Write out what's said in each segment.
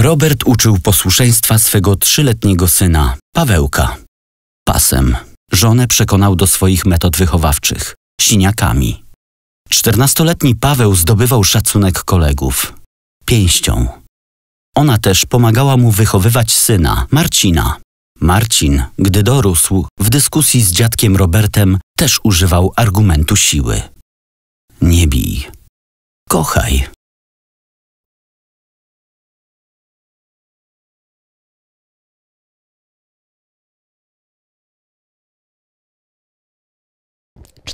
Robert uczył posłuszeństwa swego trzyletniego syna, Pawełka. Pasem. Żonę przekonał do swoich metod wychowawczych siniakami. Czternastoletni Paweł zdobywał szacunek kolegów pięścią. Ona też pomagała mu wychowywać syna, Marcina. Marcin, gdy dorósł, w dyskusji z dziadkiem Robertem też używał argumentu siły. Nie bij. Kochaj.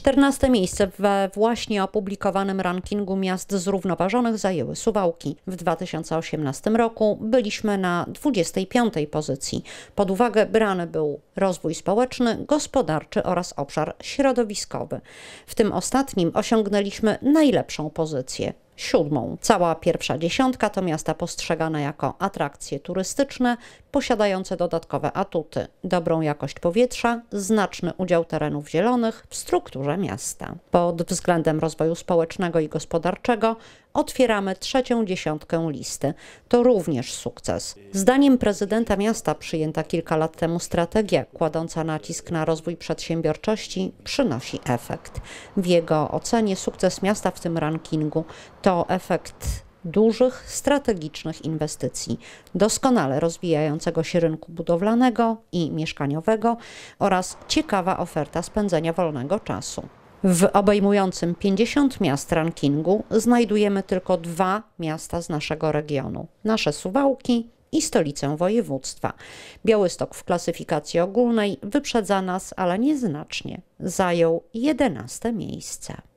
14 miejsce we właśnie opublikowanym rankingu miast zrównoważonych zajęły Suwałki. W 2018 roku byliśmy na 25 pozycji. Pod uwagę brany był rozwój społeczny, gospodarczy oraz obszar środowiskowy. W tym ostatnim osiągnęliśmy najlepszą pozycję siódmą. Cała pierwsza dziesiątka to miasta postrzegane jako atrakcje turystyczne, posiadające dodatkowe atuty: dobrą jakość powietrza, znaczny udział terenów zielonych w strukturze miasta. Pod względem rozwoju społecznego i gospodarczego otwieramy trzecią dziesiątkę listy. To również sukces. Zdaniem prezydenta miasta przyjęta kilka lat temu strategia kładąca nacisk na rozwój przedsiębiorczości przynosi efekt. W jego ocenie sukces miasta w tym rankingu to efekt dużych, strategicznych inwestycji, doskonale rozwijającego się rynku budowlanego i mieszkaniowego oraz ciekawa oferta spędzenia wolnego czasu. W obejmującym 50 miast rankingu znajdujemy tylko dwa miasta z naszego regionu: nasze Suwałki i stolicę województwa. Białystok w klasyfikacji ogólnej wyprzedza nas, ale nieznacznie. Zajął 11 miejsce.